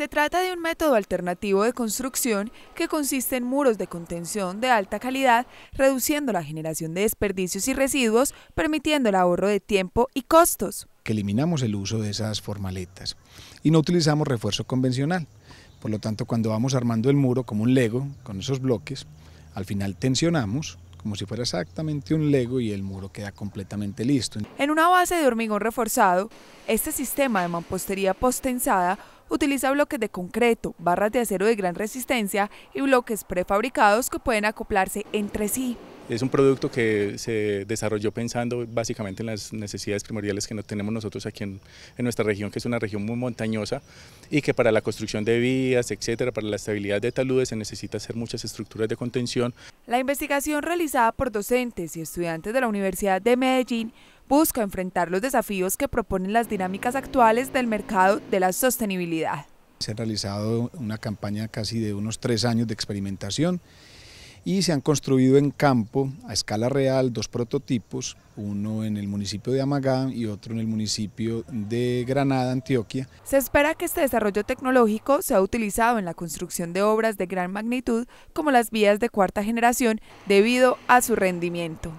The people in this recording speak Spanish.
Se trata de un método alternativo de construcción que consiste en muros de contención de alta calidad, reduciendo la generación de desperdicios y residuos, permitiendo el ahorro de tiempo y costos. Que eliminamos el uso de esas formaletas y no utilizamos refuerzo convencional. Por lo tanto, cuando vamos armando el muro como un lego, con esos bloques, al final tensionamos como si fuera exactamente un lego y el muro queda completamente listo. En una base de hormigón reforzado, este sistema de mampostería postensada utiliza bloques de concreto, barras de acero de gran resistencia y bloques prefabricados que pueden acoplarse entre sí. Es un producto que se desarrolló pensando básicamente en las necesidades primordiales que tenemos nosotros aquí en, nuestra región, que es una región muy montañosa y que para la construcción de vías, etcétera, para la estabilidad de taludes se necesita hacer muchas estructuras de contención. La investigación realizada por docentes y estudiantes de la Universidad de Medellín busca enfrentar los desafíos que proponen las dinámicas actuales del mercado de la sostenibilidad. Se ha realizado una campaña casi de unos tres años de experimentación y se han construido en campo a escala real dos prototipos, uno en el municipio de Amagán y otro en el municipio de Granada, Antioquia. Se espera que este desarrollo tecnológico sea utilizado en la construcción de obras de gran magnitud como las vías de cuarta generación debido a su rendimiento.